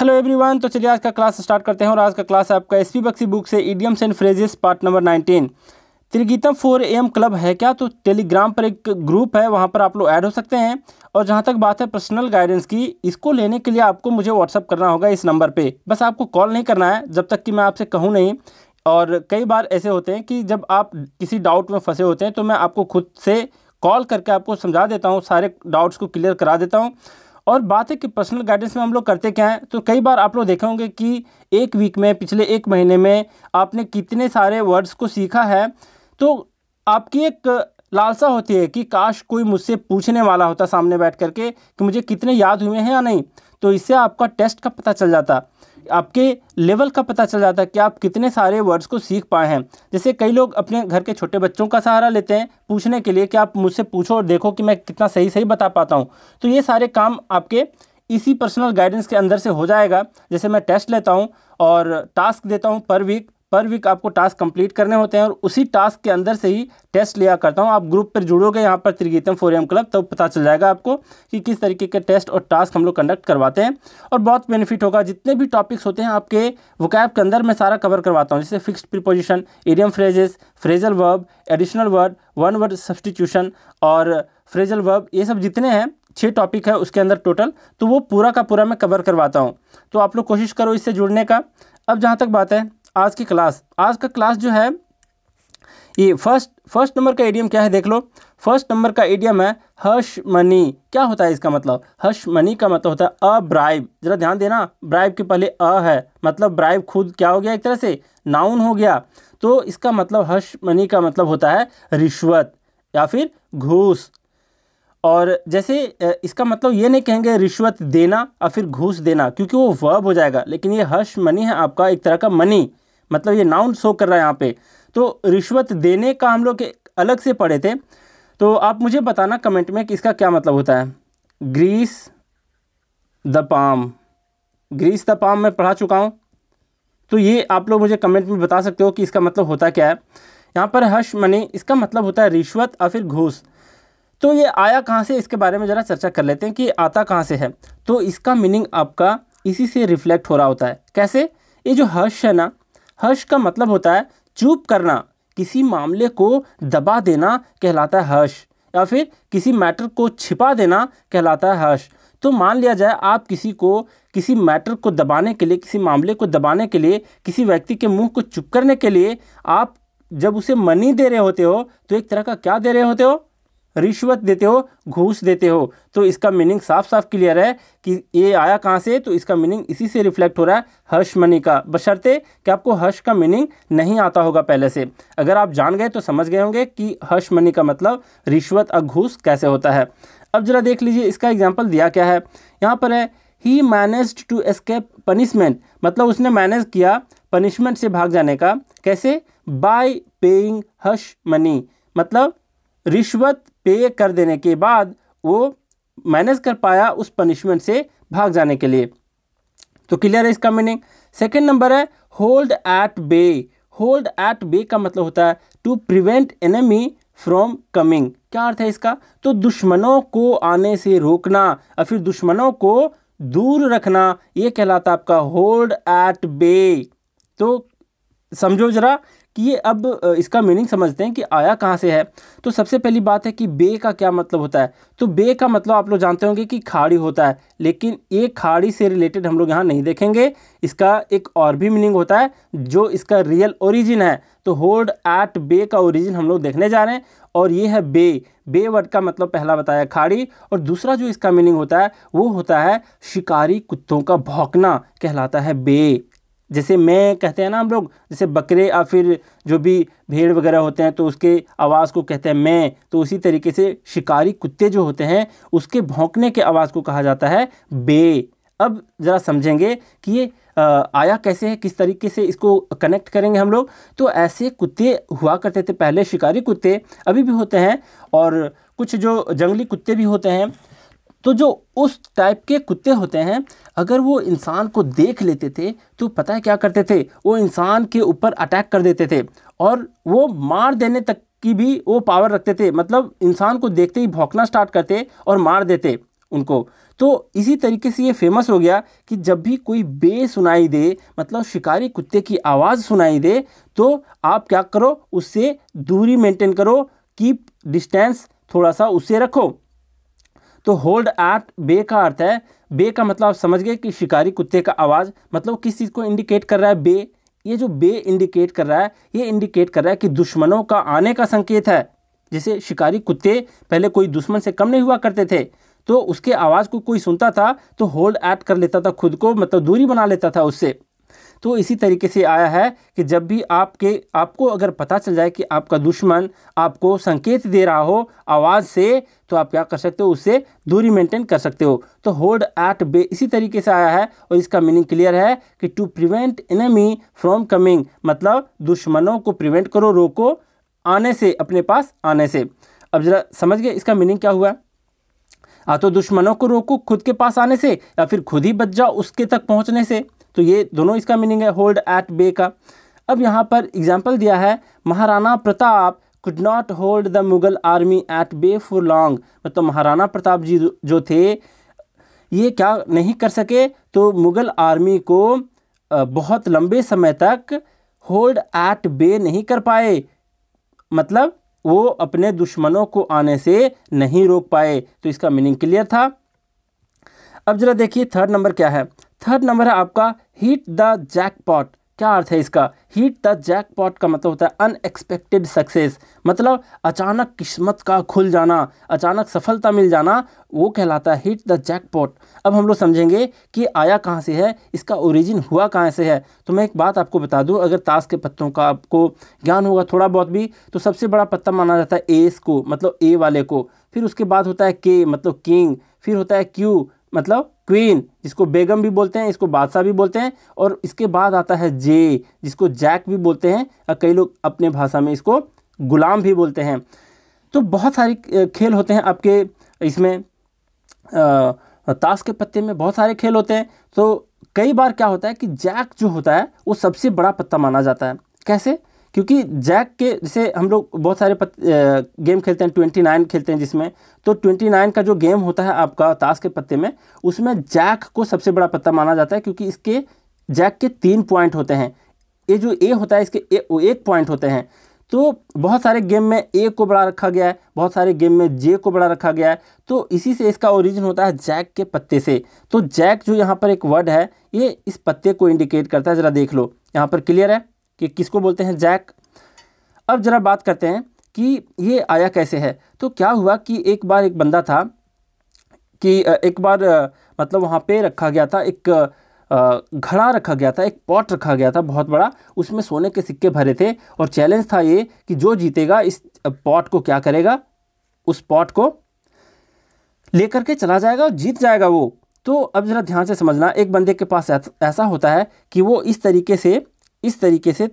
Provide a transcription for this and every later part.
hello everyone तो चलिए आज का क्लास स्टार्ट करते हैं और आज का क्लास आपका एस पी बक्सी बुक से idioms and phrases part number nineteen त्रिगीतम फोर एम क्लब है क्या तो टेलीग्राम पर एक ग्रुप है वहाँ पर आप लोग ऐड हो सकते हैं और जहाँ तक बात है पर्सनल गाइडेंस की इसको लेने के लिए आपको मुझे व्हाट्सअप करना होगा इस नंबर पर बस आपको कॉल नहीं करना है जब तक कि मैं आपसे कहूँ नहीं और कई बार ऐसे होते हैं कि जब आप किसी डाउट में फंसे होते हैं तो मैं आपको खुद से कॉल करके आपको समझा देता हूँ सारे डाउट्स को क्लियर करा देता हूँ और बात है कि पर्सनल गाइडेंस में हम लोग करते क्या हैं तो कई बार आप लोग देखे होंगे कि एक वीक में पिछले एक महीने में आपने कितने सारे वर्ड्स को सीखा है तो आपकी एक लालसा होती है कि काश कोई मुझसे पूछने वाला होता सामने बैठ करके कि मुझे कितने याद हुए हैं या नहीं तो इससे आपका टेस्ट का पता चल जाता आपके लेवल का पता चल जाता है कि आप कितने सारे वर्ड्स को सीख पाए हैं जैसे कई लोग अपने घर के छोटे बच्चों का सहारा लेते हैं पूछने के लिए कि आप मुझसे पूछो और देखो कि मैं कितना सही सही बता पाता हूँ तो ये सारे काम आपके इसी पर्सनल गाइडेंस के अंदर से हो जाएगा जैसे मैं टेस्ट लेता हूँ और टास्क देता हूँ पर वीक पर वीक आपको टास्क कंप्लीट करने होते हैं और उसी टास्क के अंदर से ही टेस्ट लिया करता हूँ आप ग्रुप पर जुड़ोगे यहाँ पर त्रिगीतम फोरियम क्लब तब तो पता चल जाएगा आपको कि किस तरीके के टेस्ट और टास्क हम लोग कंडक्ट करवाते हैं और बहुत बेनिफिट होगा जितने भी टॉपिक्स होते हैं आपके वकैब के अंदर मैं सारा कवर करवाता हूँ जैसे fix preposition idiom phrases phrasal verb additional word one word substitution और फ्रेजल वर्ब ये सब जितने हैं छः टॉपिक है उसके अंदर टोटल तो वो पूरा का पूरा मैं कवर करवाता हूँ तो आप लोग कोशिश करो इससे जुड़ने का अब जहाँ तक बात है आज की क्लास आज का क्लास जो है ये फर्स्ट फर्स्ट नंबर का एडियम क्या है देख लो फर्स्ट नंबर का एडियम है हर्ष मनी क्या होता है इसका मतलब हर्ष मनी का मतलब होता है अ ब्राइब जरा ध्यान देना ब्राइब के पहले अ है मतलब ब्राइब खुद क्या हो गया एक तरह से नाउन हो गया तो इसका मतलब हर्ष मनी का मतलब होता है रिश्वत या फिर घूस और जैसे इसका मतलब ये नहीं कहेंगे रिश्वत देना या फिर घूस देना क्योंकि वो वर्ब हो जाएगा लेकिन ये हर्ष मनी है आपका एक तरह का मनी मतलब ये नाउन शो कर रहा है यहाँ पे तो रिश्वत देने का हम लोग अलग से पढ़े थे तो आप मुझे बताना कमेंट में कि इसका क्या मतलब होता है grease the palm grease the palm मैं पढ़ा चुका हूँ तो ये आप लोग मुझे कमेंट में बता सकते हो कि इसका मतलब होता क्या है यहाँ पर हर्ष मनी इसका मतलब होता है रिश्वत और फिर घूस तो ये आया कहाँ से इसके बारे में ज़रा चर्चा कर लेते हैं कि आता कहाँ से है तो इसका मीनिंग आपका इसी से रिफ्लेक्ट हो रहा होता है कैसे ये जो हर्ष है ना हर्ष का मतलब होता है चुप करना किसी मामले को दबा देना कहलाता है हर्ष या फिर किसी मैटर को छिपा देना कहलाता है हर्ष तो मान लिया जाए आप किसी को किसी मैटर को दबाने के लिए किसी मामले को दबाने के लिए किसी व्यक्ति के मुंह को चुप करने के लिए आप जब उसे मनी दे रहे होते हो तो एक तरह का क्या दे रहे होते हो रिश्वत देते हो घूस देते हो तो इसका मीनिंग साफ साफ क्लियर है कि ये आया कहाँ से तो इसका मीनिंग इसी से रिफ्लेक्ट हो रहा है हर्ष मनी का बशर्ते कि आपको हर्ष का मीनिंग नहीं आता होगा पहले से अगर आप जान गए तो समझ गए होंगे कि हर्ष मनी का मतलब रिश्वत और घूस कैसे होता है अब जरा देख लीजिए इसका एग्जाम्पल दिया क्या है यहाँ पर है ही मैनेज टू एस्केप पनिशमेंट मतलब उसने मैनेज किया पनिशमेंट से भाग जाने का कैसे बाय पेइंग हर्ष मनी मतलब रिश्वत पे कर देने के बाद वो मैनेज कर पाया उस पनिशमेंट से भाग जाने के लिए तो क्लियर है इसका मीनिंग सेकेंड नंबर है hold at bay hold at bay का मतलब होता है to prevent enemy from coming क्या अर्थ है इसका तो दुश्मनों को आने से रोकना और फिर दुश्मनों को दूर रखना ये कहलाता आपका होल्ड एट बे तो समझो जरा ये अब इसका मीनिंग समझते हैं कि आया कहाँ से है तो सबसे पहली बात है कि बे का क्या मतलब होता है तो बे का मतलब आप लोग जानते होंगे कि खाड़ी होता है लेकिन ये खाड़ी से रिलेटेड हम लोग यहाँ नहीं देखेंगे इसका एक और भी मीनिंग होता है जो इसका रियल ओरिजिन है तो होल्ड एट बे का ओरिजिन हम लोग देखने जा रहे हैं और ये है बे बे वर्ड का मतलब पहला बताया खाड़ी और दूसरा जो इसका मीनिंग होता है वो होता है शिकारी कुत्तों का भौंकना कहलाता है बे जैसे मैं कहते हैं ना हम लोग जैसे बकरे या फिर जो भी भेड़ वगैरह होते हैं तो उसके आवाज़ को कहते हैं मैं तो उसी तरीके से शिकारी कुत्ते जो होते हैं उसके भौंकने के आवाज़ को कहा जाता है बे अब ज़रा समझेंगे कि ये आया कैसे है किस तरीके से इसको कनेक्ट करेंगे हम लोग तो ऐसे कुत्ते हुआ करते थे पहले शिकारी कुत्ते अभी भी होते हैं और कुछ जो जंगली कुत्ते भी होते हैं तो जो उस टाइप के कुत्ते होते हैं अगर वो इंसान को देख लेते थे तो पता है क्या करते थे वो इंसान के ऊपर अटैक कर देते थे और वो मार देने तक की भी वो पावर रखते थे मतलब इंसान को देखते ही भौंकना स्टार्ट करते और मार देते उनको तो इसी तरीके से ये फेमस हो गया कि जब भी कोई बे सुनाई दे मतलब शिकारी कुत्ते की आवाज़ सुनाई दे तो आप क्या करो उससे दूरी मेंटेन करो कीप डिस्टेंस थोड़ा सा उससे रखो तो होल्ड आर्ट बे का अर्थ है बे का मतलब आप समझ गए कि शिकारी कुत्ते का आवाज़ मतलब किस चीज़ को इंडिकेट कर रहा है बे ये जो बे इंडिकेट कर रहा है ये इंडिकेट कर रहा है कि दुश्मनों का आने का संकेत है जैसे शिकारी कुत्ते पहले कोई दुश्मन से कम नहीं हुआ करते थे तो उसके आवाज़ को कोई सुनता था तो होल्ड ऐट कर लेता था खुद को मतलब दूरी बना लेता था उससे तो इसी तरीके से आया है कि जब भी आपके आपको अगर पता चल जाए कि आपका दुश्मन आपको संकेत दे रहा हो आवाज़ से तो आप क्या कर सकते हो उससे दूरी मेंटेन कर सकते हो तो होल्ड एट बे इसी तरीके से आया है और इसका मीनिंग क्लियर है कि to prevent enemy from coming मतलब दुश्मनों को प्रिवेंट करो रोको आने से अपने पास आने से अब जरा समझ गए इसका मीनिंग क्या हुआ आ तो दुश्मनों को रोको खुद के पास आने से या फिर खुद ही बच जाओ उसके तक पहुंचने से तो ये दोनों इसका मीनिंग है होल्ड एट बे का अब यहाँ पर एग्जाम्पल दिया है Maharana Pratap could not hold the Mughal army at bay for long मतलब महाराणा प्रताप जी जो थे ये क्या नहीं कर सके तो मुगल आर्मी को बहुत लंबे समय तक होल्ड एट बे नहीं कर पाए मतलब वो अपने दुश्मनों को आने से नहीं रोक पाए तो इसका मीनिंग क्लियर था अब जरा देखिए थर्ड नंबर क्या है थर्ड नंबर है आपका हीट द जैकपॉट क्या अर्थ है इसका हीट द जैकपॉट का मतलब होता है अनएक्सपेक्टेड सक्सेस मतलब अचानक किस्मत का खुल जाना अचानक सफलता मिल जाना वो कहलाता है हीट द जैकपॉट अब हम लोग समझेंगे कि आया कहाँ से है इसका ओरिजिन हुआ कहाँ से है तो मैं एक बात आपको बता दूँ अगर ताश के पत्तों का आपको ज्ञान होगा थोड़ा बहुत भी तो सबसे बड़ा पत्ता माना जाता है एस को मतलब ए वाले को फिर उसके बाद होता है के मतलब किंग फिर होता है क्यू मतलब क्वीन जिसको बेगम भी बोलते हैं इसको बादशाह भी बोलते हैं और इसके बाद आता है जे जिसको जैक भी बोलते हैं और कई लोग अपने भाषा में इसको गुलाम भी बोलते हैं तो बहुत सारे खेल होते हैं आपके इसमें ताश के पत्ते में बहुत सारे खेल होते हैं तो कई बार क्या होता है कि जैक जो होता है वो सबसे बड़ा पत्ता माना जाता है कैसे क्योंकि जैक के जैसे हम लोग बहुत सारे पत, गेम खेलते हैं ट्वेंटी नाइन खेलते हैं जिसमें तो ट्वेंटी नाइन का जो गेम होता है आपका ताश के पत्ते में उसमें जैक को सबसे बड़ा पत्ता माना जाता है क्योंकि इसके जैक के तीन पॉइंट होते हैं ये जो ए होता है इसके ए, एक पॉइंट होते हैं तो बहुत सारे गेम में ए को बड़ा रखा गया है बहुत सारे गेम में जे को बड़ा रखा गया है तो इसी से इसका ओरिजिन होता है जैक के पत्ते से तो जैक जो यहाँ पर एक वर्ड है ये इस पत्ते को इंडिकेट करता है ज़रा देख लो यहाँ पर क्लियर है कि किसको बोलते हैं जैक अब ज़रा बात करते हैं कि ये आया कैसे है तो क्या हुआ कि एक बार एक बंदा था कि एक बार मतलब वहाँ पे रखा गया था एक घड़ा रखा गया था एक पॉट रखा गया था बहुत बड़ा उसमें सोने के सिक्के भरे थे और चैलेंज था ये कि जो जीतेगा इस पॉट को क्या करेगा उस पॉट को लेकर के चला जाएगा और जीत जाएगा वो तो अब ज़रा ध्यान से समझना एक बंदे के पास ऐसा होता है कि वो इस तरीके से इस तरीके से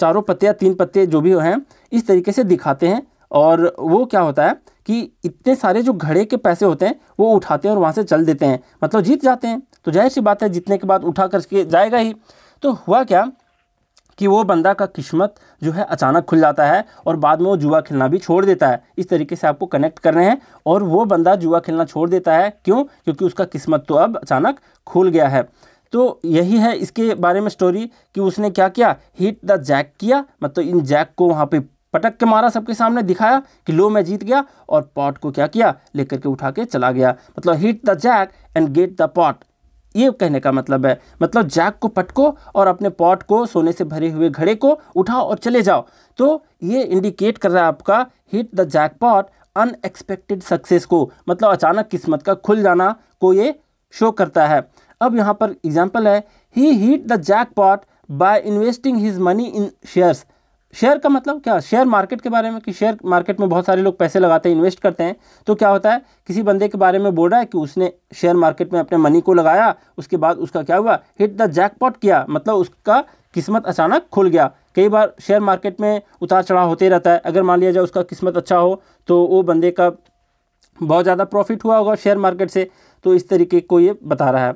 चारों पत्ते या तीन पत्ते जो भी हैं इस तरीके से दिखाते हैं और वो क्या होता है कि इतने सारे जो घड़े के पैसे होते हैं वो उठाते हैं और वहाँ से चल देते हैं मतलब जीत जाते हैं तो जाहिर सी बात है जीतने के बाद उठा करके जाएगा ही तो हुआ क्या कि वो बंदा का किस्मत जो है अचानक खुल जाता है और बाद में वो जुआ खेलना भी छोड़ देता है इस तरीके से आपको कनेक्ट कर रहे हैं और वो बंदा जुआ खेलना छोड़ देता है क्यों क्योंकि उसका किस्मत तो अब अचानक खुल गया है तो यही है इसके बारे में स्टोरी कि उसने क्या किया हिट द जैक किया मतलब इन जैक को वहाँ पे पटक के मारा सबके सामने दिखाया कि लो मैं जीत गया और पॉट को क्या किया लेकर के उठा के चला गया मतलब hit the jack and get the pot ये कहने का मतलब है मतलब जैक को पटको और अपने पॉट को सोने से भरे हुए घड़े को उठाओ और चले जाओ तो ये इंडिकेट कर रहा है आपका hit the jackpot unexpected success को मतलब अचानक किस्मत का खुल जाना को ये शो करता है अब यहाँ पर एग्जाम्पल है he hit the jackpot by investing his money in shares share का मतलब क्या शेयर मार्केट के बारे में कि शेयर मार्केट में बहुत सारे लोग पैसे लगाते हैं इन्वेस्ट करते हैं तो क्या होता है किसी बंदे के बारे में बोल रहा है कि उसने शेयर मार्केट में अपने मनी को लगाया उसके बाद उसका क्या हुआ हिट द जैकपॉट किया मतलब उसका किस्मत अचानक खुल गया कई बार शेयर मार्केट में उतार चढ़ाव होते रहता है अगर मान लिया जाए उसका किस्मत अच्छा हो तो वो बंदे का बहुत ज़्यादा प्रॉफिट हुआ होगा शेयर मार्केट से तो इस तरीके को ये बता रहा है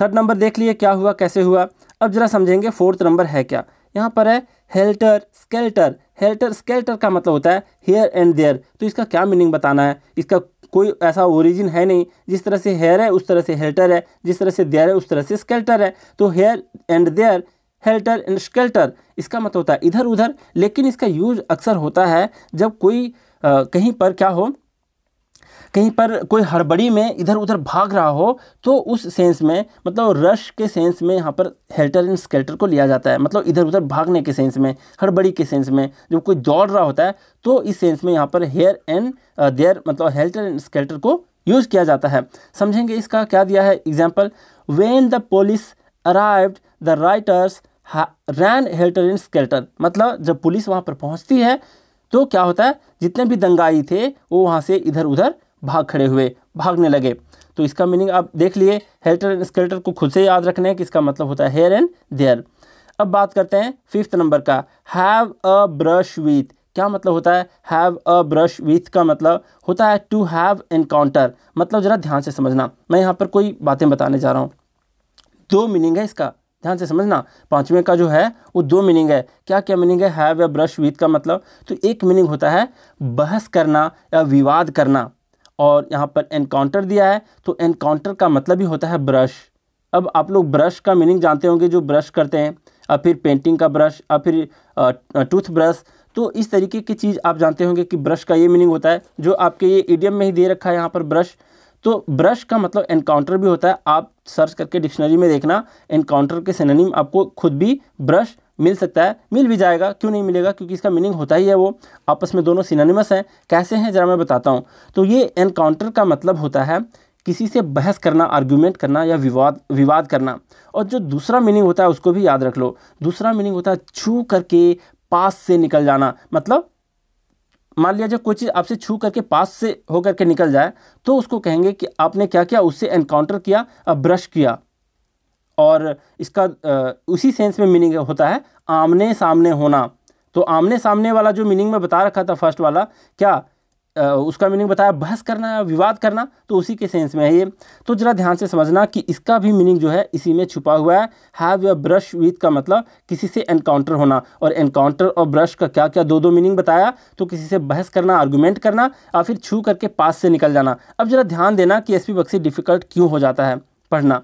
थर्ड नंबर देख लिए क्या हुआ कैसे हुआ अब जरा समझेंगे फोर्थ नंबर है क्या यहाँ पर है हेल्टर स्केल्टर हेल्टर स्केल्टर का मतलब होता है हेयर एंड देयर तो इसका क्या मीनिंग बताना है इसका कोई ऐसा ओरिजिन है नहीं जिस तरह से हेयर है उस तरह से हेल्टर है जिस तरह से देयर है उस तरह से स्केल्टर है तो here and there helter and skelter इसका मतलब होता है इधर उधर लेकिन इसका यूज अक्सर होता है जब कोई आ, कहीं पर क्या हो कहीं पर कोई हड़बड़ी में इधर उधर भाग रहा हो तो उस सेंस में मतलब रश के सेंस में यहाँ पर हेल्टर एंड स्केल्टर को लिया जाता है मतलब इधर उधर भागने के सेंस में हड़बड़ी के सेंस में जब कोई दौड़ रहा होता है तो इस सेंस में यहाँ पर हेयर एंड देयर मतलब हेल्टर एंड स्केल्टर को यूज़ किया जाता है समझेंगे इसका क्या दिया है example when the police arrived the rioters ran helter and skelter मतलब जब पुलिस वहाँ पर पहुँचती है तो क्या होता है जितने भी दंगाई थे वो वहाँ से इधर उधर भाग खड़े हुए भागने लगे तो इसका मीनिंग आप देख लिए हेल्टर एंड स्केल्टर को खुद से याद रखना है कि इसका मतलब होता है हेयर एंड देयर अब बात करते हैं फिफ्थ नंबर का हैव अ ब्रश विथ क्या मतलब होता है हैव अ ब्रश विथ का मतलब होता है टू हैव एनकाउंटर मतलब ज़रा ध्यान से समझना मैं यहाँ पर कोई बातें बताने जा रहा हूँ दो मीनिंग है इसका ध्यान से समझना पांचवें का जो है वो दो मीनिंग है क्या क्या मीनिंग है हैव या ब्रश विथ का मतलब तो एक मीनिंग होता है बहस करना या विवाद करना और यहाँ पर एनकाउंटर दिया है तो एनकाउंटर का मतलब ही होता है ब्रश अब आप लोग ब्रश का मीनिंग जानते होंगे जो ब्रश करते हैं या फिर पेंटिंग का ब्रश या फिर टूथ ब्रश तो इस तरीके की चीज़ आप जानते होंगे कि ब्रश का ये मीनिंग होता है जो आपके ये ईडियम में ही दे रखा है यहाँ पर ब्रश तो ब्रश का मतलब एनकाउंटर भी होता है आप सर्च करके डिक्शनरी में देखना एनकाउंटर के सिनोनिम आपको खुद भी ब्रश मिल सकता है मिल भी जाएगा क्यों नहीं मिलेगा क्योंकि इसका मीनिंग होता ही है वो आपस में दोनों सिनानिमस हैं कैसे हैं ज़रा मैं बताता हूँ तो ये एनकाउंटर का मतलब होता है किसी से बहस करना आर्ग्यूमेंट करना या विवाद विवाद करना और जो दूसरा मीनिंग होता है उसको भी याद रख लो दूसरा मीनिंग होता है छू करके पास से निकल जाना मतलब मान लिया जब कोई चीज़ आपसे छू करके पास से होकर के निकल जाए तो उसको कहेंगे कि आपने क्या किया उससे एनकाउंटर किया ब्रश किया और इसका उसी सेंस में मीनिंग होता है आमने सामने होना तो आमने सामने वाला जो मीनिंग में बता रखा था फर्स्ट वाला क्या उसका मीनिंग बताया बहस करना विवाद करना तो उसी के सेंस में है ये तो ज़रा ध्यान से समझना कि इसका भी मीनिंग जो है इसी में छुपा हुआ है हैव या ब्रश विथ का मतलब किसी से एनकाउंटर होना और एनकाउंटर और ब्रश का क्या क्या दो दो मीनिंग बताया तो किसी से बहस करना आर्गूमेंट करना या फिर छू करके पास से निकल जाना अब ज़रा ध्यान देना कि एस बख्शी डिफ़िकल्ट क्यों हो जाता है पढ़ना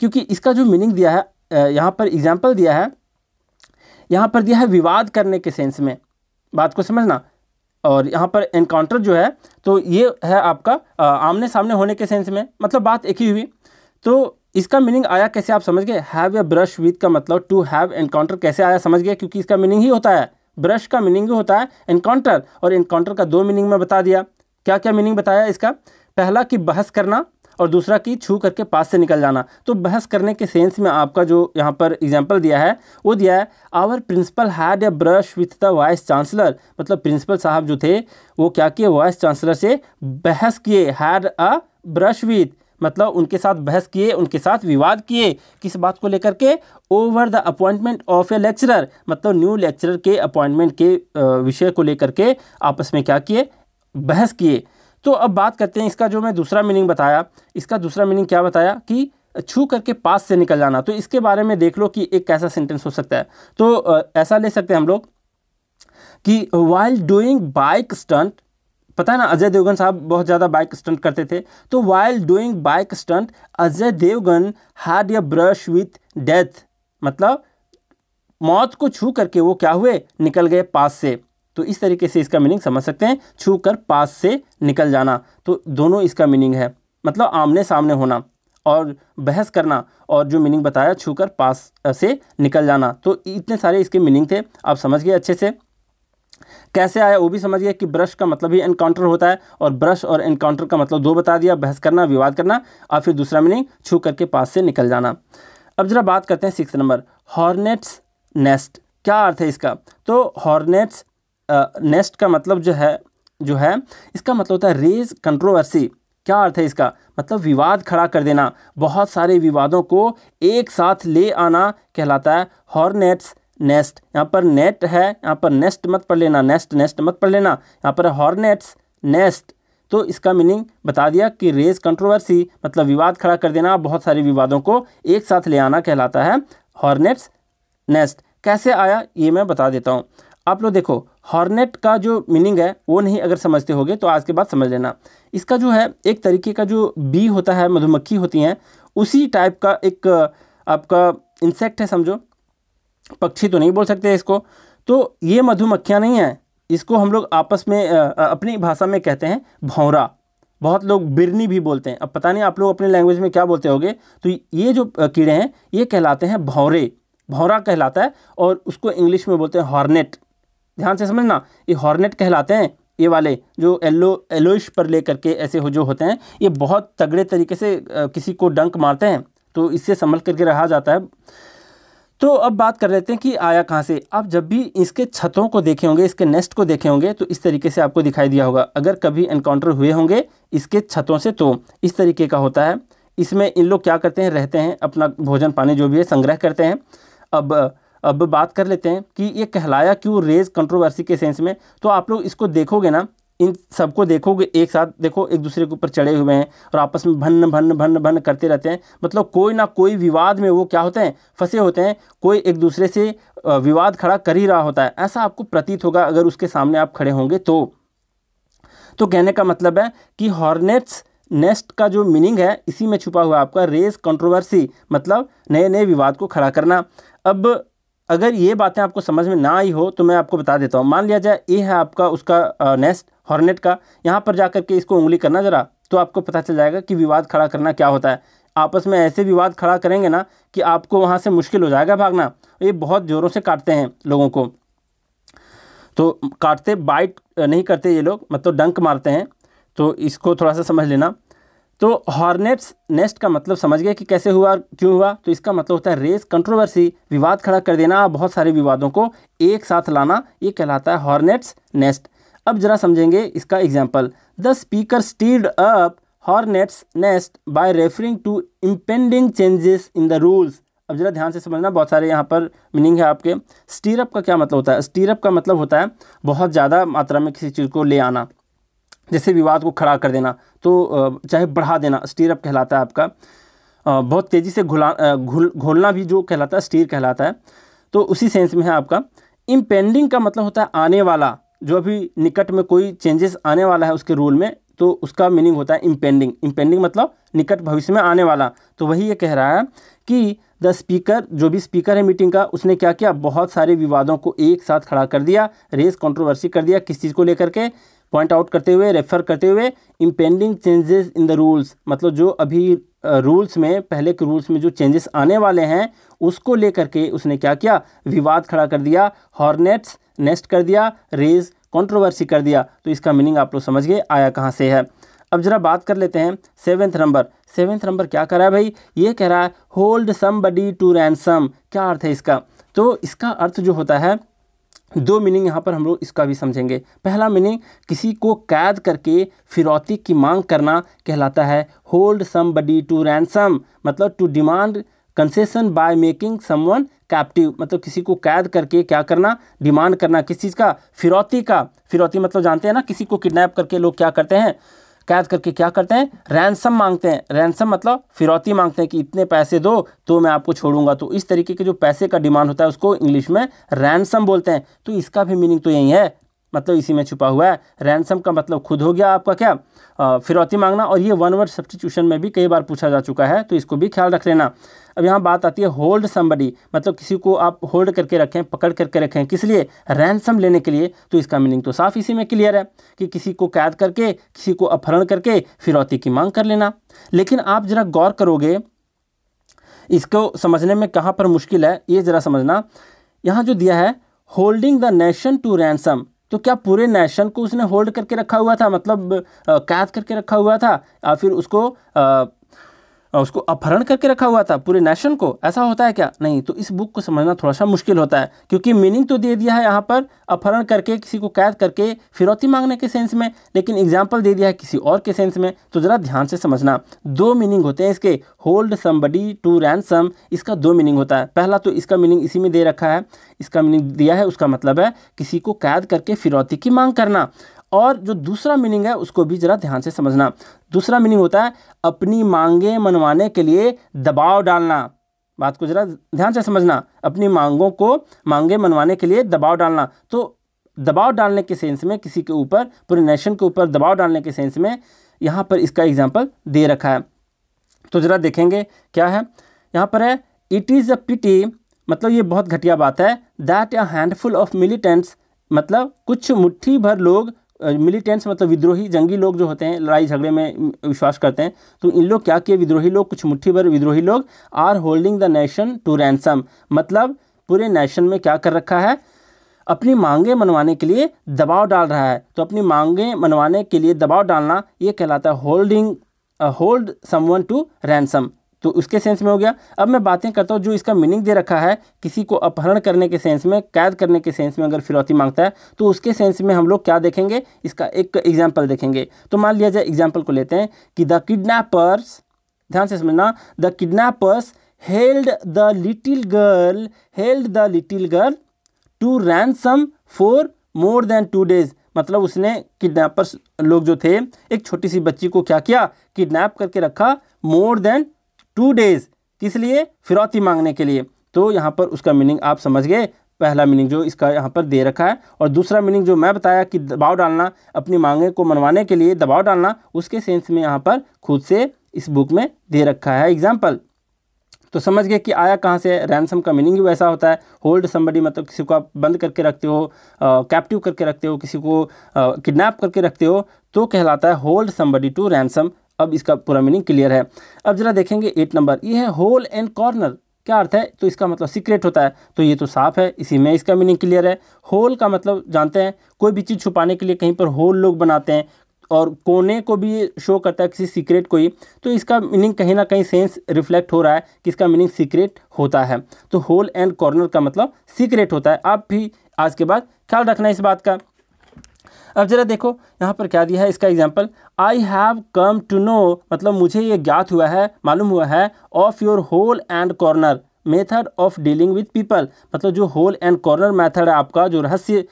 क्योंकि इसका जो मीनिंग दिया है यहाँ पर एग्जाम्पल दिया है यहाँ पर दिया है विवाद करने के सेंस में बात को समझना और यहाँ पर एनकाउंटर जो है तो ये है आपका आ, आमने सामने होने के सेंस में मतलब बात एक ही हुई तो इसका मीनिंग आया कैसे आप समझ गए हैव ए ब्रश विथ का मतलब टू हैव एनकाउंटर कैसे आया समझ गए क्योंकि इसका मीनिंग ही होता है ब्रश का मीनिंग होता है एनकाउंटर और एनकाउंटर का दो मीनिंग में बता दिया क्या क्या मीनिंग बताया इसका पहला कि बहस करना और दूसरा कि छू करके पास से निकल जाना तो बहस करने के सेंस में आपका जो यहाँ पर एग्जाम्पल दिया है वो दिया है our principal had a brush with the vice chancellor मतलब प्रिंसिपल साहब जो थे वो क्या किए वाइस चांसलर से बहस किए हैड अ ब्रश विथ मतलब उनके साथ बहस किए उनके साथ विवाद किए किस बात को लेकर के over the appointment of a lecturer मतलब न्यू लेक्चरर के अपॉइंटमेंट के विषय को लेकर के आपस में क्या किए बहस किए तो अब बात करते हैं इसका जो मैं दूसरा मीनिंग बताया इसका दूसरा मीनिंग क्या बताया कि छू करके पास से निकल जाना तो इसके बारे में देख लो कि एक कैसा सेंटेंस हो सकता है तो ऐसा ले सकते हैं हम लोग कि वाइल डूइंग बाइक स्टंट पता है ना अजय देवगन साहब बहुत ज़्यादा बाइक स्टंट करते थे तो while doing bike stunt Ajay Devgan had a brush with death मतलब मौत को छू करके वो क्या हुए निकल गए पास से तो इस तरीके से इसका मीनिंग समझ सकते हैं छू कर पास से निकल जाना तो दोनों इसका मीनिंग है मतलब आमने सामने होना और बहस करना और जो मीनिंग बताया छूकर पास से निकल जाना तो इतने सारे इसके मीनिंग थे आप समझ गए अच्छे से कैसे आया वो भी समझ गया कि ब्रश का मतलब ही एनकाउंटर होता है और ब्रश और एनकाउंटर का मतलब दो बता दिया बहस करना विवाद करना और फिर दूसरा मीनिंग छू करके पास से निकल जाना अब जरा बात करते हैं सिक्स नंबर हॉर्नेट्स नेस्ट क्या अर्थ है इसका तो हॉर्नेट्स नेस्ट का मतलब जो है जो है इसका मतलब होता है रेज कंट्रोवर्सी क्या अर्थ है इसका मतलब विवाद खड़ा कर देना बहुत सारे विवादों को एक साथ ले आना कहलाता है हॉर्नेट्स नेस्ट यहाँ पर नेट है यहाँ पर नेस्ट मत पढ़ लेना नेस्ट नेस्ट मत पढ़ लेना यहाँ पर हॉर्नेट्स नेस्ट तो इसका मीनिंग बता दिया कि रेज कंट्रोवर्सी मतलब विवाद खड़ा कर देना बहुत सारे विवादों को एक साथ ले आना कहलाता है हॉर्नेट्स नेस्ट कैसे आया ये मैं बता देता हूँ आप लोग देखो हॉर्नेट का जो मीनिंग है वो नहीं अगर समझते होगे तो आज के बाद समझ लेना इसका जो है एक तरीके का जो बी होता है मधुमक्खी होती हैं उसी टाइप का एक आपका इंसेक्ट है समझो पक्षी तो नहीं बोल सकते इसको तो ये मधुमक्खियाँ नहीं हैं इसको हम लोग आपस में अपनी भाषा में कहते हैं भौरा बहुत लोग बिरनी भी बोलते हैं अब पता नहीं आप लोग अपने लैंग्वेज में क्या बोलते होगे तो ये जो कीड़े हैं ये कहलाते हैं भौरे भौरा कहलाता है और उसको इंग्लिश में बोलते हैं हॉर्नेट ध्यान से समझना ये हॉर्नेट कहलाते हैं ये वाले जो एलो एलोइश पर ले करके ऐसे हो जो होते हैं ये बहुत तगड़े तरीके से किसी को डंक मारते हैं तो इससे संभल करके रहा जाता है तो अब बात कर लेते हैं कि आया कहाँ से आप जब भी इसके छतों को देखे होंगे इसके नेस्ट को देखे होंगे तो इस तरीके से आपको दिखाई दिया होगा अगर कभी एनकाउंटर हुए होंगे इसके छतों से तो इस तरीके का होता है इसमें इन लोग क्या करते हैं रहते हैं अपना भोजन पानी जो भी है संग्रह करते हैं अब अब बात कर लेते हैं कि ये कहलाया क्यों रेज कंट्रोवर्सी के सेंस में तो आप लोग इसको देखोगे ना इन सबको देखोगे एक साथ देखो एक दूसरे के ऊपर चढ़े हुए हैं और आपस में भन्न भन्न भन्न भन्न करते रहते हैं मतलब कोई ना कोई विवाद में वो क्या होते हैं फंसे होते हैं कोई एक दूसरे से विवाद खड़ा कर ही रहा होता है ऐसा आपको प्रतीत होगा अगर उसके सामने आप खड़े होंगे तो तो कहने का मतलब है कि हॉर्नेट्स नेस्ट का जो मीनिंग है इसी में छुपा हुआ आपका रेस कंट्रोवर्सी मतलब नए नए विवाद को खड़ा करना अब अगर ये बातें आपको समझ में ना आई हो तो मैं आपको बता देता हूँ मान लिया जाए ये है आपका उसका नेस्ट हॉर्नेट का यहाँ पर जा करके इसको उंगली करना ज़रा तो आपको पता चल जाएगा कि विवाद खड़ा करना क्या होता है आपस में ऐसे विवाद खड़ा करेंगे ना कि आपको वहाँ से मुश्किल हो जाएगा भागना ये बहुत ज़ोरों से काटते हैं लोगों को तो काटते बाइट नहीं करते ये लोग मतलब डंक मारते हैं तो इसको थोड़ा सा समझ लेना तो हॉर्नेट्स नेस्ट का मतलब समझ गए कि कैसे हुआ और क्यों हुआ तो इसका मतलब होता है रेस कंट्रोवर्सी विवाद खड़ा कर देना बहुत सारे विवादों को एक साथ लाना ये कहलाता है हॉर्नेट्स नेस्ट अब जरा समझेंगे इसका example the speaker stirred up hornets nest by referring to impending changes in the rules अब जरा ध्यान से समझना बहुत सारे यहाँ पर मीनिंग है आपके स्टीरअप का क्या मतलब होता है स्टीरअप का मतलब होता है बहुत ज़्यादा मात्रा में किसी चीज़ को ले आना जैसे विवाद को खड़ा कर देना तो चाहे बढ़ा देना स्टीरअप कहलाता है आपका बहुत तेज़ी से घुला घुल घोलना भी जो कहलाता है स्टीर कहलाता है तो उसी सेंस में है आपका इम्पेंडिंग का मतलब होता है आने वाला जो अभी निकट में कोई चेंजेस आने वाला है उसके रूल में तो उसका मीनिंग होता है इम्पेंडिंग इम्पेंडिंग मतलब निकट भविष्य में आने वाला तो वही ये कह रहा है कि द स्पीकर जो भी स्पीकर है मीटिंग का उसने क्या किया बहुत सारे विवादों को एक साथ खड़ा कर दिया रेस कंट्रोवर्सी कर दिया किस चीज़ को लेकर के पॉइंट आउट करते हुए रेफर करते हुए impending changes in the rules मतलब जो अभी रूल्स में पहले के रूल्स में जो चेंजेस आने वाले हैं उसको लेकर के उसने क्या किया विवाद खड़ा कर दिया हॉर्नेट्स नेस्ट कर दिया रेज कंट्रोवर्सी कर दिया तो इसका मीनिंग आप लोग समझ गए आया कहाँ से है अब जरा बात कर लेते हैं सेवेंथ नंबर सेवेंथ नंबर क्या कर रहा है भाई ये कह रहा है hold somebody to ransom क्या अर्थ है इसका तो इसका अर्थ जो होता है दो मीनिंग यहाँ पर हम लोग इसका भी समझेंगे पहला मीनिंग किसी को कैद करके फिरौती की मांग करना कहलाता है hold somebody to ransom मतलब to demand concession by making someone captive मतलब किसी को कैद करके क्या करना डिमांड करना किस चीज़ का फिरौती का फिरौती मतलब जानते हैं ना किसी को किडनैप करके लोग क्या करते हैं कैद करके क्या करते हैं रैनसम मांगते हैं रैनसम मतलब फिरौती मांगते हैं कि इतने पैसे दो तो मैं आपको छोड़ूंगा तो इस तरीके के जो पैसे का डिमांड होता है उसको इंग्लिश में रैनसम बोलते हैं तो इसका भी मीनिंग तो यही है मतलब इसी में छुपा हुआ है रैनसम का मतलब खुद हो गया आपका क्या फिरौती मांगना और ये वन वर्ड सब्सटीट्यूशन में भी कई बार पूछा जा चुका है तो इसको भी ख्याल रख लेना अब यहाँ बात आती है होल्ड समबडी मतलब किसी को आप होल्ड करके रखें पकड़ करके रखें किस लिए रैनसम लेने के लिए तो इसका मीनिंग तो साफ इसी में क्लियर है कि किसी को कैद करके किसी को अपहरण करके फिरौती की मांग कर लेना लेकिन आप ज़रा गौर करोगे इसको समझने में कहाँ पर मुश्किल है ये ज़रा समझना यहाँ जो दिया है holding the nation to ransom तो क्या पूरे नेशन को उसने होल्ड करके रखा हुआ था मतलब कैद करके रखा हुआ था या फिर उसको उसको अपहरण करके रखा हुआ था पूरे नेशन को ऐसा होता है क्या नहीं तो इस बुक को समझना थोड़ा सा मुश्किल होता है क्योंकि मीनिंग तो दे दिया है यहाँ पर अपहरण करके किसी को कैद करके फिरौती मांगने के सेंस में लेकिन एग्जाम्पल दे दिया है किसी और के सेंस में तो ज़रा ध्यान से समझना दो मीनिंग होते हैं इसके होल्ड समबडी टू सम इसका दो मीनिंग होता है पहला तो इसका मीनिंग इसी में दे रखा है इसका मीनिंग दिया है उसका मतलब है किसी को कैद करके फिरौती की मांग करना और जो दूसरा मीनिंग है उसको भी ज़रा ध्यान से समझना दूसरा मीनिंग होता है अपनी मांगे मनवाने के लिए दबाव डालना बात को ज़रा ध्यान से समझना अपनी मांगों को मांगे मनवाने के लिए दबाव डालना तो दबाव डालने के सेंस में किसी के ऊपर पूरे नेशन के ऊपर दबाव डालने के सेंस में यहाँ पर इसका एग्जाम्पल दे रखा है तो ज़रा देखेंगे क्या है यहाँ पर है इट इज़ अ पिटी मतलब ये बहुत घटिया बात है that a handful of militants मतलब कुछ मुट्ठी भर लोग मिलिटेंट्स मतलब विद्रोही जंगी लोग जो होते हैं लड़ाई झगड़े में विश्वास करते हैं तो इन लोग क्या किए विद्रोही लोग कुछ मुट्ठी भर विद्रोही लोग are holding the nation to ransom मतलब पूरे नेशन में क्या कर रखा है अपनी मांगे मनवाने के लिए दबाव डाल रहा है तो अपनी मांगे मनवाने के लिए दबाव डालना ये कहलाता है holding hold someone to ransom तो उसके सेंस में हो गया अब मैं बातें करता हूँ जो इसका मीनिंग दे रखा है किसी को अपहरण करने के सेंस में कैद करने के सेंस में अगर फिरौती मांगता है तो उसके सेंस में हम लोग क्या देखेंगे इसका एक एग्जाम्पल देखेंगे तो मान लिया जाए एग्जाम्पल को लेते हैं कि द किडनैपर्स ध्यान से समझना the kidnappers held the little girl held the little girl to ransom for more than two days मतलब उसने किडनैपर्स लोग जो थे एक छोटी सी बच्ची को क्या किया किडनैप करके रखा मोर देन टू डेज़ किस लिए फिरौती मांगने के लिए तो यहाँ पर उसका मीनिंग आप समझ गए पहला मीनिंग जो इसका यहाँ पर दे रखा है और दूसरा मीनिंग जो मैं बताया कि दबाव डालना अपनी मांगे को मनवाने के लिए दबाव डालना उसके सेंस में यहाँ पर खुद से इस बुक में दे रखा है एग्जाम्पल तो समझ गए कि आया कहाँ से रैनसम का मीनिंग भी वैसा होता है होल्ड समबडी मतलब किसी को आप बंद करके रखते हो कैप्टिव करके रखते हो किसी को किडनैप करके रखते हो तो कहलाता है होल्ड समबडी टू रैनसम अब इसका पूरा मीनिंग क्लियर है अब जरा देखेंगे एट नंबर ये है होल एंड कॉर्नर क्या अर्थ है तो इसका मतलब सीक्रेट होता है तो ये तो साफ है इसी में इसका मीनिंग क्लियर है होल का मतलब जानते हैं कोई भी चीज़ छुपाने के लिए कहीं पर होल लोग बनाते हैं और कोने को भी शो करता है किसी सीक्रेट को ही तो इसका मीनिंग कहीं ना कहीं सेंस रिफ्लेक्ट हो रहा है कि इसका मीनिंग सीक्रेट होता है तो होल एंड कॉर्नर का मतलब सीक्रेट होता है आप भी आज के बाद ख्याल रखना इस बात का अब ज़रा देखो यहाँ पर क्या दिया है इसका example I have come to know मतलब मुझे ये ज्ञात हुआ है मालूम हुआ है of your hole and corner method of dealing with people मतलब जो होल एंड कॉर्नर मेथड है आपका जो रहस्य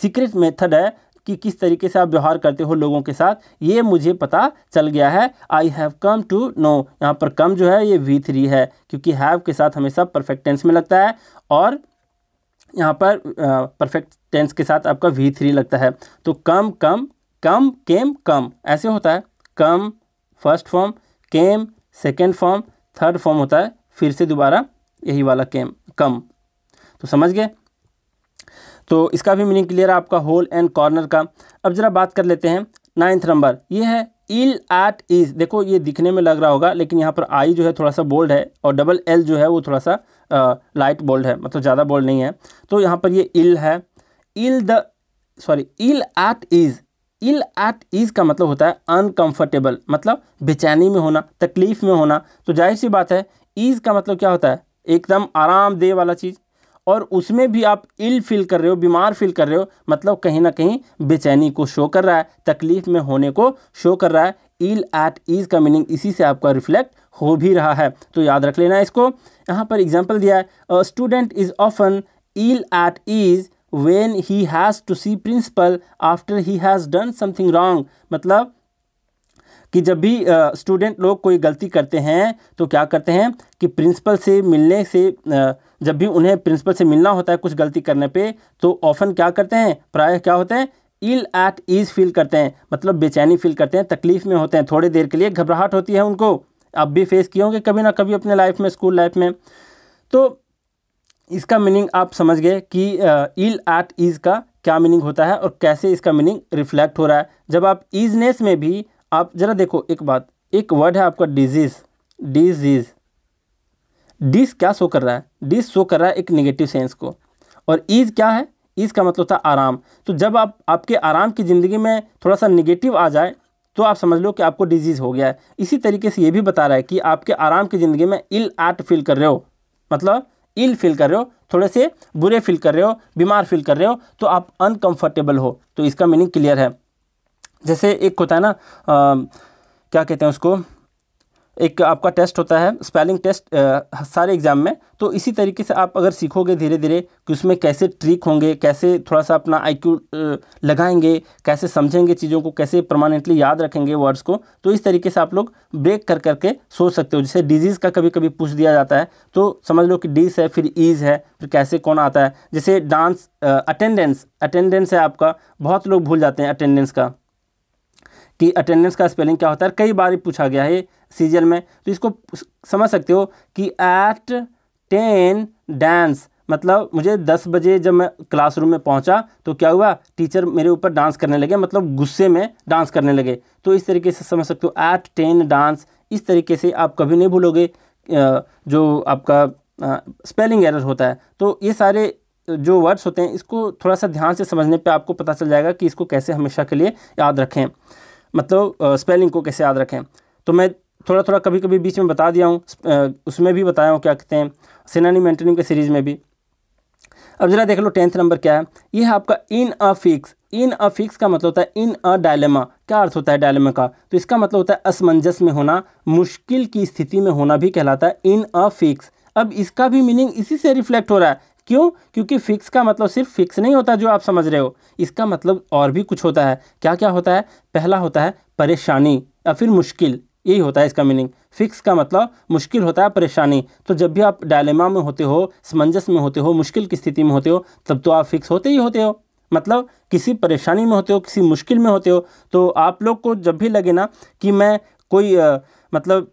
सीक्रेट मेथड है कि किस तरीके से आप व्यवहार करते हो लोगों के साथ ये मुझे पता चल गया है I have come to know यहाँ पर कम जो है ये वी थ्री है क्योंकि हैव के साथ हमेशा परफेक्ट टेंस में लगता है और यहाँ पर परफेक्ट टेंस के साथ आपका वी थ्री लगता है तो कम कम कम केम कम ऐसे होता है come first form came second form third form होता है फिर से दोबारा यही वाला केम कम तो समझ गए तो इसका भी मीनिंग क्लियर है आपका होल एंड कॉर्नर का अब ज़रा बात कर लेते हैं नाइन्थ नंबर ये है इल एट इज़ देखो ये दिखने में लग रहा होगा लेकिन यहाँ पर आई जो है थोड़ा सा बोल्ड है और डबल एल जो है वो थोड़ा सा आ, लाइट बोल्ड है मतलब ज़्यादा बोल्ड नहीं है तो यहाँ पर ये इल है ill the sorry ill at is ill at ease का मतलब होता है अनकम्फर्टेबल मतलब बेचैनी में होना तकलीफ़ में होना तो जाहिर सी बात है ईज़ का मतलब क्या होता है एकदम आरामदेह वाला चीज़ और उसमें भी आप इल फील कर रहे हो बीमार फील कर रहे हो मतलब कहीं ना कहीं बेचैनी को शो कर रहा है तकलीफ़ में होने को शो कर रहा है इल एट ईज़ का मीनिंग इसी से आपका रिफ्लेक्ट हो भी रहा है तो याद रख लेना इसको यहाँ पर एग्जाम्पल दिया है student is often ill at ease when he has to see principal after he has done something wrong मतलब कि जब भी स्टूडेंट लोग कोई गलती करते हैं तो क्या करते हैं कि प्रिंसिपल से मिलने से आ, जब भी उन्हें प्रिंसिपल से मिलना होता है कुछ गलती करने पे तो ऑफन क्या करते हैं प्राय क्या होते हैं इल एट ईज फील करते हैं मतलब बेचैनी फील करते हैं तकलीफ़ में होते हैं थोड़ी देर के लिए घबराहट होती है उनको अब भी फेस किए होंगे कभी ना कभी अपने लाइफ में स्कूल लाइफ में तो इसका मीनिंग आप समझ गए कि इल एट ईज़ का क्या मीनिंग होता है और कैसे इसका मीनिंग रिफ्लेक्ट हो रहा है जब आप ईजनेस में भी आप ज़रा देखो एक बात एक वर्ड है आपका डिजीज़ डिजीज़ डिस क्या शो कर रहा है डिस शो कर रहा है एक नेगेटिव सेंस को और ईज क्या है ईज का मतलब था आराम तो जब आप आपके आराम की ज़िंदगी में थोड़ा सा निगेटिव आ जाए तो आप समझ लो कि आपको डिजीज़ हो गया है इसी तरीके से ये भी बता रहा है कि आपके आराम की ज़िंदगी में इल आर्ट फील कर रहे हो मतलब इल फील कर रहे हो थोड़े से बुरे फील कर रहे हो बीमार फील कर रहे हो तो आप अनकंफर्टेबल हो तो इसका मीनिंग क्लियर है जैसे एक होता है ना आ, क्या कहते हैं उसको एक आपका टेस्ट होता है स्पेलिंग टेस्ट आ, सारे एग्ज़ाम में तो इसी तरीके से आप अगर सीखोगे धीरे धीरे कि उसमें कैसे ट्रिक होंगे कैसे थोड़ा सा अपना आईक्यू लगाएंगे कैसे समझेंगे चीज़ों को कैसे परमानेंटली याद रखेंगे वर्ड्स को तो इस तरीके से आप लोग ब्रेक कर करके सोच सकते हो जैसे डिजीज़ का कभी कभी पूछ दिया जाता है तो समझ लो कि डीज है फिर ईज़ है फिर कैसे कौन आता है जैसे डांस अटेंडेंस अटेंडेंस है आपका बहुत लोग भूल जाते हैं अटेंडेंस का कि अटेंडेंस का स्पेलिंग क्या होता है कई बार पूछा गया है सीजन में तो इसको समझ सकते हो कि एट टेन डांस मतलब मुझे दस बजे जब मैं क्लासरूम में पहुंचा तो क्या हुआ टीचर मेरे ऊपर डांस करने लगे मतलब गुस्से में डांस करने लगे तो इस तरीके से समझ सकते हो एट टेन डांस इस तरीके से आप कभी नहीं भूलोगे जो आपका स्पेलिंग एरर होता है तो ये सारे जो वर्ड्स होते हैं इसको थोड़ा सा ध्यान से समझने पे आपको पता चल जाएगा कि इसको कैसे हमेशा के लिए याद रखें मतलब स्पेलिंग को कैसे याद रखें तो मैं थोड़ा थोड़ा कभी कभी बीच में बता दिया हूँ उसमें भी बताया हूँ क्या कहते हैं सेनानी मेंटेनिंग के सीरीज़ में भी अब ज़रा देख लो टेंथ नंबर क्या है ये है आपका इन a fix in a fix का मतलब होता है इन अ डायलेमा क्या अर्थ होता है डायलेमा का तो इसका मतलब होता है असमंजस में होना मुश्किल की स्थिति में होना भी कहलाता है इन अ फिक्स अब इसका भी मीनिंग इसी से रिफ्लेक्ट हो रहा है क्यों क्योंकि फिक्स का मतलब सिर्फ फिक्स नहीं होता जो आप समझ रहे हो इसका मतलब और भी कुछ होता है क्या क्या होता है पहला होता है परेशानी या फिर मुश्किल यही होता है इसका मीनिंग फिक्स का मतलब मुश्किल होता है परेशानी तो जब भी आप डायलेमा में होते हो समंजस में होते हो मुश्किल की स्थिति में होते हो तब तो आप फिक्स होते ही होते हो मतलब किसी परेशानी में होते हो किसी मुश्किल में होते हो तो आप लोग को जब भी लगे ना कि मैं कोई आ, मतलब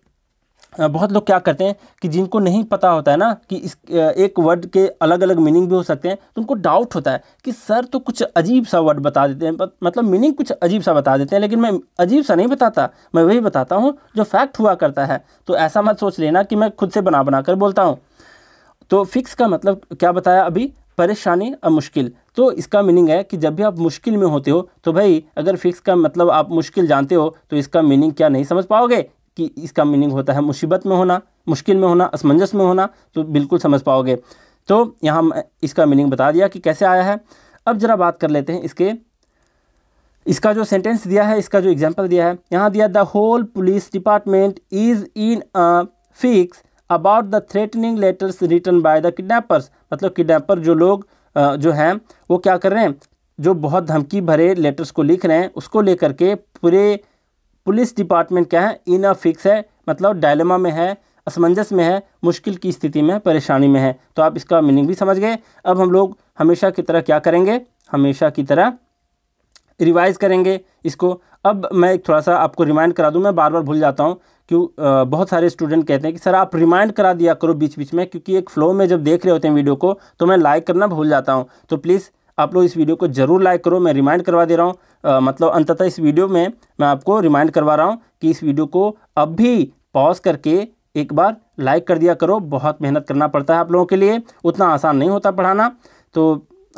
बहुत लोग क्या करते हैं कि जिनको नहीं पता होता है ना कि इस एक वर्ड के अलग अलग मीनिंग भी हो सकते हैं तो उनको डाउट होता है कि सर तो कुछ अजीब सा वर्ड बता देते हैं मतलब, मतलब मीनिंग कुछ अजीब सा बता देते हैं लेकिन मैं अजीब सा नहीं बताता मैं वही बताता हूँ जो फैक्ट हुआ करता है तो ऐसा मत सोच लेना कि मैं खुद से बना बना कर बोलता हूँ तो फिक्स का मतलब क्या बताया अभी परेशानी और मुश्किल तो इसका मीनिंग है कि जब भी आप मुश्किल में होते हो तो भाई अगर फिक्स का मतलब आप मुश्किल जानते हो तो इसका मीनिंग क्या नहीं समझ पाओगे कि इसका मीनिंग होता है मुसीबत में होना मुश्किल में होना असमंजस में होना तो बिल्कुल समझ पाओगे तो यहाँ इसका मीनिंग बता दिया कि कैसे आया है अब ज़रा बात कर लेते हैं इसके इसका जो सेंटेंस दिया है इसका जो एग्जाम्पल दिया है यहाँ दिया the whole police department is in a fix about the threatening letters written by the kidnappers मतलब किडनैपर जो लोग जो हैं वो क्या कर रहे हैं जो बहुत धमकी भरे लेटर्स को लिख रहे हैं उसको लेकर के पूरे पुलिस डिपार्टमेंट क्या है इन अ फिक्स है मतलब डायलमा में है असमंजस में है मुश्किल की स्थिति में परेशानी में है तो आप इसका मीनिंग भी समझ गए अब हम लोग हमेशा की तरह क्या करेंगे हमेशा की तरह रिवाइज़ करेंगे इसको अब मैं एक थोड़ा सा आपको रिमाइंड करा दूं मैं बार बार भूल जाता हूं क्यों बहुत सारे स्टूडेंट कहते हैं कि सर आप रिमाइंड करा दिया करो बीच बीच में क्योंकि एक फ़्लो में जब देख रहे होते हैं वीडियो को तो मैं लाइक करना भूल जाता हूँ तो प्लीज़ आप लोग इस वीडियो को ज़रूर लाइक करो मैं रिमाइंड करवा दे रहा हूँ मतलब अंततः इस वीडियो में मैं आपको रिमाइंड करवा रहा हूँ कि इस वीडियो को अब भी पॉज करके एक बार लाइक कर दिया करो बहुत मेहनत करना पड़ता है आप लोगों के लिए उतना आसान नहीं होता पढ़ाना तो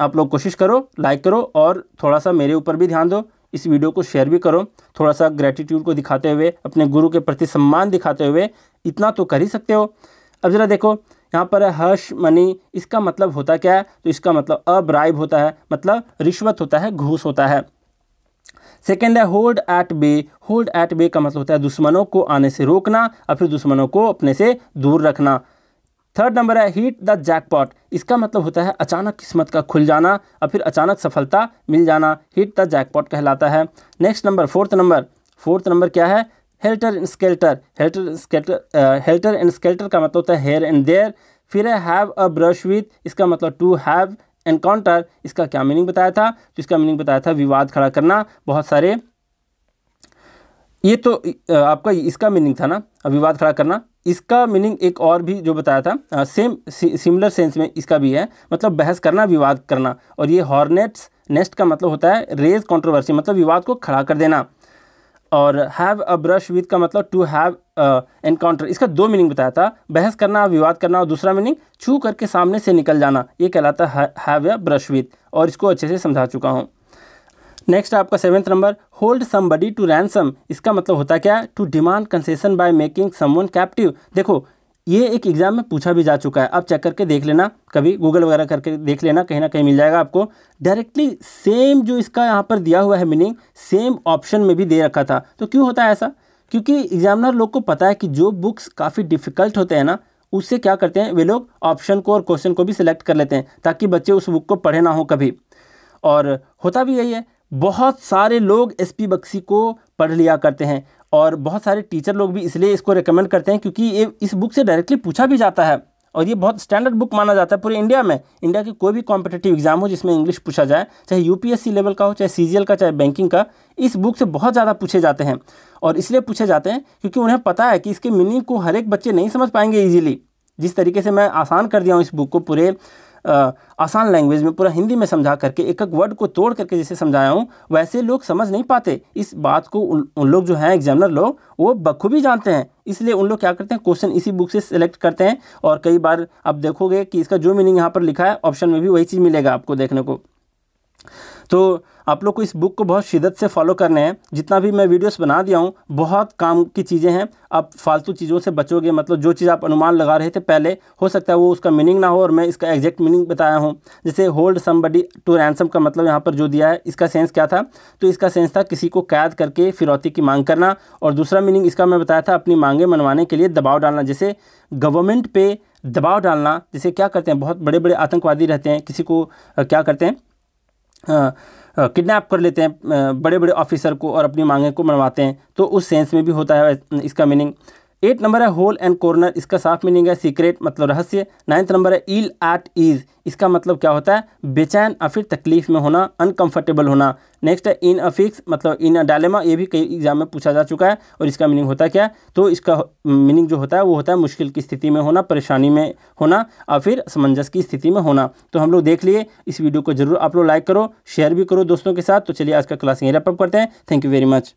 आप लोग कोशिश करो लाइक करो और थोड़ा सा मेरे ऊपर भी ध्यान दो इस वीडियो को शेयर भी करो थोड़ा सा ग्रेटिट्यूड को दिखाते हुए अपने गुरु के प्रति सम्मान दिखाते हुए इतना तो कर ही सकते हो अब ज़रा देखो यहाँ पर हर्ष मनी इसका मतलब होता क्या है तो इसका मतलब अब्राइब होता है मतलब रिश्वत होता है घूस होता है सेकेंड है hold at bay hold at bay का मतलब होता है दुश्मनों को आने से रोकना और फिर दुश्मनों को अपने से दूर रखना थर्ड नंबर है हीट द जैकपॉट इसका मतलब होता है अचानक किस्मत का खुल जाना और फिर अचानक सफलता मिल जाना हीट द जैकपॉट कहलाता है next number fourth number fourth number क्या है helter and skelter helter skelter helter and skelter का मतलब होता है हेयर एंड देयर फिर है हैव अ ब्रश विथ इसका मतलब टू हैव एनकाउंटर इसका क्या मीनिंग बताया था तो इसका मीनिंग बताया था विवाद खड़ा करना बहुत सारे ये तो आपका इसका मीनिंग था ना विवाद खड़ा करना इसका मीनिंग एक और भी जो बताया था आ, सेम सिमिलर सेंस में इसका भी है मतलब बहस करना विवाद करना और ये हॉर्नेट्स नेस्ट का मतलब होता है रेज कंट्रोवर्सी मतलब विवाद को खड़ा कर देना और हैव अ ब्रश विद का मतलब टू हैव एनकाउंटर इसका दो मीनिंग बताया था बहस करना विवाद करना और दूसरा मीनिंग छू करके सामने से निकल जाना ये कहलाता है हैव अ ब्रश विद और इसको अच्छे से समझा चुका हूँ नेक्स्ट आपका seventh number hold somebody to ransom इसका मतलब होता क्या to demand concession by making someone captive देखो ये एक एग्ज़ाम में पूछा भी जा चुका है आप चेक करके देख लेना कभी गूगल वगैरह करके देख लेना कहीं ना कहीं मिल जाएगा आपको डायरेक्टली सेम जो इसका यहाँ पर दिया हुआ है मीनिंग सेम ऑप्शन में भी दे रखा था तो क्यों होता है ऐसा क्योंकि एग्जामिनर लोग को पता है कि जो बुक्स काफ़ी डिफ़िकल्ट होते हैं ना उससे क्या करते हैं वे लोग ऑप्शन को और क्वेश्चन को भी सिलेक्ट कर लेते हैं ताकि बच्चे उस बुक को पढ़े ना हो कभी और होता भी यही है बहुत सारे लोग एस पी को पढ़ लिया करते हैं और बहुत सारे टीचर लोग भी इसलिए इसको रिकमेंड करते हैं क्योंकि ये इस बुक से डायरेक्टली पूछा भी जाता है और ये बहुत स्टैंडर्ड बुक माना जाता है पूरे इंडिया में इंडिया के कोई भी कॉम्पिटेटिव एग्जाम हो जिसमें इंग्लिश पूछा जाए चाहे यूपीएससी लेवल का हो चाहे सी का चाहे बैंकिंग का इस बुक से बहुत ज़्यादा पूछे जाते हैं और इसलिए पूछे जाते हैं क्योंकि उन्हें पता है कि इसके मीनिंग को हर एक बच्चे नहीं समझ पाएंगे ईजिली जिस तरीके से मैं आसान कर दिया हूँ इस बुक को पूरे आसान लैंग्वेज में पूरा हिंदी में समझा करके एक एक वर्ड को तोड़ करके जैसे समझाया हूँ वैसे लोग समझ नहीं पाते इस बात को उन, उन लोग जो हैं एग्जामिनर लोग वो बखूबी जानते हैं इसलिए उन लोग क्या करते हैं क्वेश्चन इसी बुक से सेलेक्ट करते हैं और कई बार आप देखोगे कि इसका जो मीनिंग यहाँ पर लिखा है ऑप्शन में भी वही चीज़ मिलेगा आपको देखने को तो आप लोग को इस बुक को बहुत शिदत से फॉलो करने हैं जितना भी मैं वीडियोस बना दिया हूँ बहुत काम की चीज़ें हैं आप फालतू चीज़ों से बचोगे मतलब जो चीज़ आप अनुमान लगा रहे थे पहले हो सकता है वो उसका मीनिंग ना हो और मैं इसका एग्जैक्ट मीनिंग बताया हूँ जैसे होल्ड समबडी टू रैनसम का मतलब यहाँ पर जो दिया है इसका सेंस क्या था तो इसका सेंस था किसी को कैद करके फिरौती की मांग करना और दूसरा मीनिंग इसका मैं बताया था अपनी मांगें मनवाने के लिए दबाव डालना जैसे गवर्नमेंट पे दबाव डालना जैसे क्या करते हैं बहुत बड़े बड़े आतंकवादी रहते हैं किसी को क्या करते हैं किडनैप कर लेते हैं बड़े बड़े ऑफिसर को और अपनी मांगें को मनवाते हैं तो उस सेंस में भी होता है इसका मीनिंग एट नंबर है होल एंड कॉर्नर इसका साफ मीनिंग है सीक्रेट मतलब रहस्य नाइन्थ नंबर है ईल एट ईज इसका मतलब क्या होता है बेचैन या फिर तकलीफ में होना अनकंफर्टेबल होना नेक्स्ट है इन अ फिक्स मतलब इन अ डायलेमा ये भी कई एग्जाम में पूछा जा चुका है और इसका मीनिंग होता क्या तो इसका मीनिंग जो होता है वो होता है मुश्किल की स्थिति में होना परेशानी में होना और फिर समंजस की स्थिति में होना तो हम लोग देख लिए इस वीडियो को जरूर आप लोग लाइक करो शेयर भी करो दोस्तों के साथ तो चलिए आज का क्लास यहीं रेपअप करते हैं थैंक यू वेरी मच